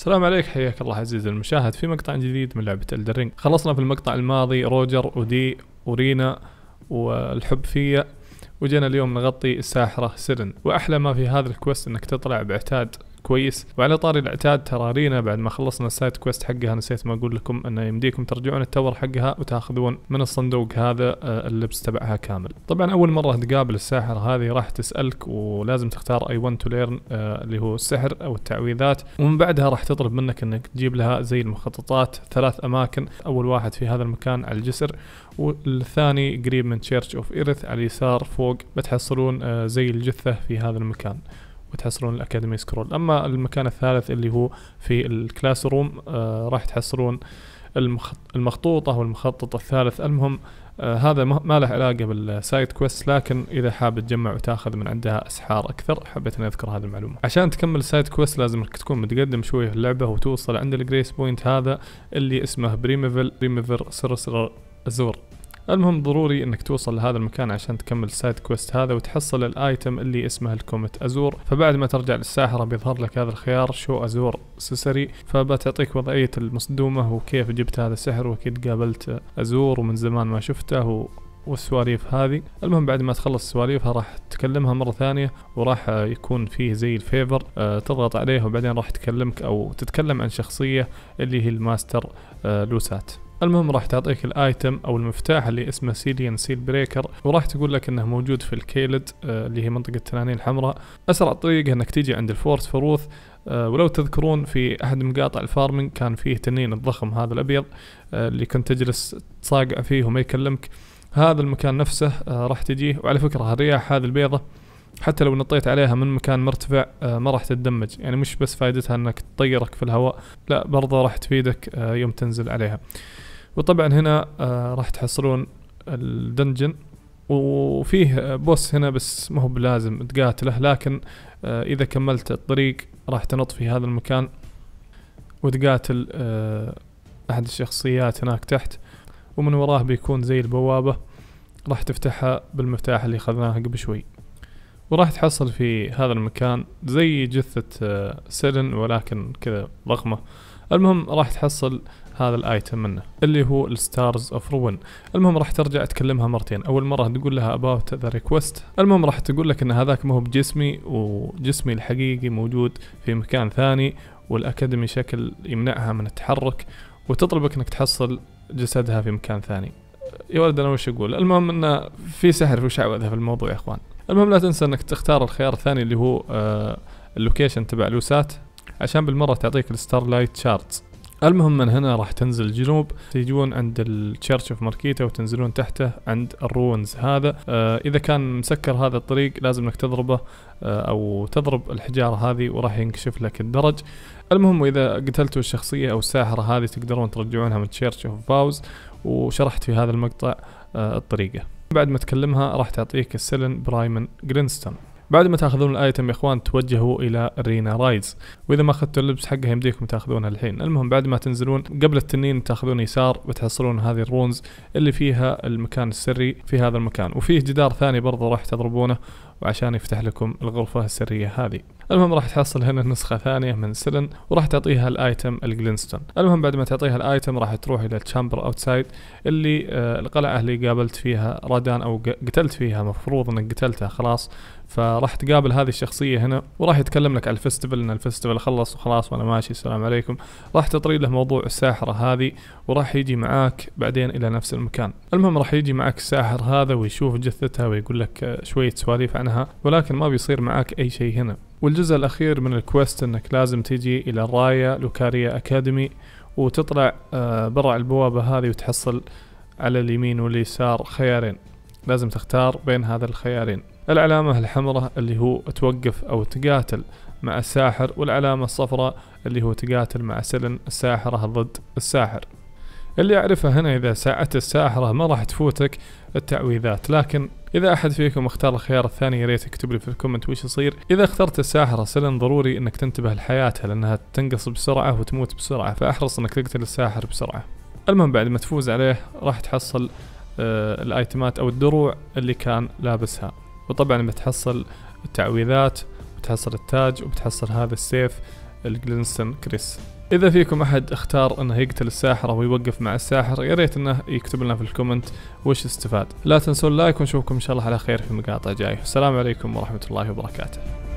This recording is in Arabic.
السلام عليك حياك الله عزيزي المشاهد في مقطع جديد من لعبة الدرينج خلصنا في المقطع الماضي روجر ودي ورينا والحب فيا وجينا اليوم نغطي الساحرة سيرن وأحلى ما في هذا الكوست أنك تطلع بعتاد كويس وعلى طاري الاعتاد ترى رينا بعد ما خلصنا السايد كويست حقها نسيت ما اقول لكم انه يمديكم ترجعون التور حقها وتاخذون من الصندوق هذا آه، اللبس تبعها كامل طبعا اول مره تقابل الساحر هذه راح تسالك ولازم تختار اي ون تو ليرن اللي هو السحر او التعويذات ومن بعدها راح تطلب منك انك تجيب لها زي المخططات ثلاث اماكن اول واحد في هذا المكان على الجسر والثاني قريب من تشيرش اوف ايرث على اليسار فوق بتحصلون آه، زي الجثه في هذا المكان وتحصلون الاكاديمي سكرول اما المكان الثالث اللي هو في الكلاس روم آه راح تحصلون المخطوطه والمخطط الثالث المهم آه هذا ما له علاقه بالسايد كويست لكن اذا حاب تجمع وتاخذ من عندها اسحار اكثر حبيت اني اذكر هذه المعلومه عشان تكمل السايد كويست لازم تكون متقدم شويه في اللعبه وتوصل عند الجريس بوينت هذا اللي اسمه بريميفل بريميفر سرسر زور المهم ضروري انك توصل لهذا المكان عشان تكمل السايد كويست هذا وتحصل الايتم اللي اسمه الكومت ازور فبعد ما ترجع للساحرة بيظهر لك هذا الخيار شو ازور سسري فبتعطيك وضعية المصدومة وكيف جبت هذا السحر واكيد قابلت ازور ومن زمان ما شفته و... والسواليف هذه المهم بعد ما تخلص سواليفها راح تكلمها مرة ثانية وراح يكون فيه زي الفيفر أه تضغط عليه وبعدين راح تكلمك او تتكلم عن شخصية اللي هي الماستر أه لوسات المهم راح تعطيك الايتم او المفتاح اللي اسمه سيليان سيل بريكر وراح تقول لك انه موجود في الكيلد آه، اللي هي منطقه التنانين الحمراء اسرع طريقه انك تيجي عند الفورس فروث آه، ولو تذكرون في احد مقاطع الفارمنج كان فيه تنين الضخم هذا الابيض آه، اللي كنت تجلس تصاقع فيه وما يكلمك هذا المكان نفسه راح تجيه وعلى فكره الرياح هذه البيضه حتى لو نطيت عليها من مكان مرتفع ما راح تتدمج يعني مش بس فائدتها انك تطيرك في الهواء لا برضه راح تفيدك يوم تنزل عليها وطبعا هنا آه، راح تحصلون الدنجن وفيه بوس هنا بس ما هو بلازم تقاتله لكن آه، اذا كملت الطريق راح تنط في هذا المكان وتقاتل آه، احد الشخصيات هناك تحت ومن وراه بيكون زي البوابة راح تفتحها بالمفتاح اللي اخذناه قبل شوي وراح تحصل في هذا المكان زي جثة سيرن ولكن كذا ضخمة المهم راح تحصل هذا الايتم منه اللي هو الستارز اوف روين المهم راح ترجع تكلمها مرتين اول مره تقول لها اباوت ذا ريكوست المهم راح تقول لك ان هذاك ما هو بجسمي وجسمي الحقيقي موجود في مكان ثاني والاكاديمي شكل يمنعها من التحرك وتطلبك انك تحصل جسدها في مكان ثاني يا ولد انا وش اقول المهم انه في سحر وشعوذه في الموضوع يا اخوان المهم لا تنسى انك تختار الخيار الثاني اللي هو اللوكيشن آه، تبع لوسات عشان بالمرة تعطيك الستارلايت شارتز المهم من هنا راح تنزل جنوب تيجون عند التشيرش اوف ماركيتا وتنزلون تحته عند الروينز هذا آه اذا كان مسكر هذا الطريق لازم انك تضربه آه او تضرب الحجاره هذه وراح ينكشف لك الدرج المهم واذا قتلتوا الشخصيه او الساحره هذه تقدرون ترجعونها من تشيرش اوف باوز وشرحت في هذا المقطع آه الطريقه بعد ما تكلمها راح تعطيك السلن برايمن جرينستون بعد ما تاخذون الايتم يا اخوان توجهوا الى رينا رايز واذا ما اخذتوا اللبس حقه يمديكم تاخذونها الحين المهم بعد ما تنزلون قبل التنين تاخذون يسار وتحصلون هذه الرونز اللي فيها المكان السري في هذا المكان وفيه جدار ثاني برضه راح تضربونه وعشان يفتح لكم الغرفة السرية هذه المهم راح تحصل هنا نسخه ثانيه من سلن وراح تعطيها الايتم الجلينستون المهم بعد ما تعطيها الايتم راح تروح الى تشامبر اوتسايد اللي آه القلعه اللي قابلت فيها رادان او قتلت فيها مفروض انك قتلتها خلاص فراح تقابل هذه الشخصيه هنا وراح يتكلم لك على الفستيفال ان الفستيفال خلص وخلاص وانا ماشي السلام عليكم راح تطري له موضوع الساحره هذه وراح يجي معاك بعدين الى نفس المكان المهم راح يجي معك الساحر هذا ويشوف جثتها ويقول لك آه، شويه سواليف عنها ولكن ما بيصير معاك اي شيء هنا والجزء الأخير من الكويست أنك لازم تيجي إلى الراية لوكاريا أكاديمي وتطلع آه، برا البوابة هذه وتحصل على اليمين واليسار خيارين لازم تختار بين هذا الخيارين العلامة الحمراء اللي هو توقف أو تقاتل مع الساحر والعلامة الصفراء اللي هو تقاتل مع سلن الساحرة ضد الساحر اللي أعرفه هنا إذا ساعدت الساحرة ما راح تفوتك التعويذات لكن إذا أحد فيكم اختار الخيار الثاني يا ريت اكتب لي في الكومنت وش يصير إذا اخترت الساحرة سلم ضروري أنك تنتبه لحياتها لأنها تنقص بسرعة وتموت بسرعة فأحرص أنك تقتل الساحر بسرعة المهم بعد ما تفوز عليه راح تحصل آه الايتمات او الدروع اللي كان لابسها وطبعا بتحصل التعويذات بتحصل التاج وبتحصل هذا السيف الجلنسن كريس اذا فيكم احد اختار انه يقتل الساحر او يوقف مع الساحر يا ريت انه يكتب لنا في الكومنت وش استفاد لا تنسوا اللايك ونشوفكم ان شاء الله على خير في مقاطع جايه السلام عليكم ورحمه الله وبركاته